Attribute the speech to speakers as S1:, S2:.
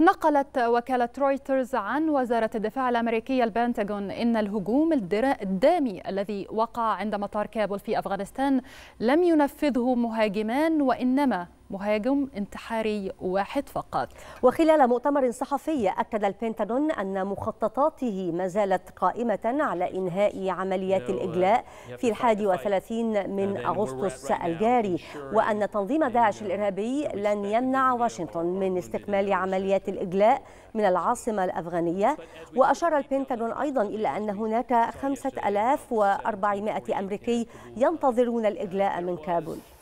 S1: نقلت وكالة رويترز عن وزارة الدفاع الأمريكية البنتاغون إن الهجوم الدامي الذي وقع عند مطار كابول في أفغانستان لم ينفذه مهاجمان وإنما مهاجم انتحاري واحد فقط وخلال
S2: مؤتمر صحفي أكد البنتاغون أن مخططاته ما زالت قائمة على إنهاء عمليات uh, الإجلاء في الحادي وثلاثين من أغسطس الجاري وأن تنظيم داعش الإرهابي لن يمنع واشنطن من استكمال عمليات الإجلاء من العاصمة الأفغانية وأشار البنتاغون أيضا إلى أن هناك 5400 أمريكي ينتظرون الإجلاء من كابول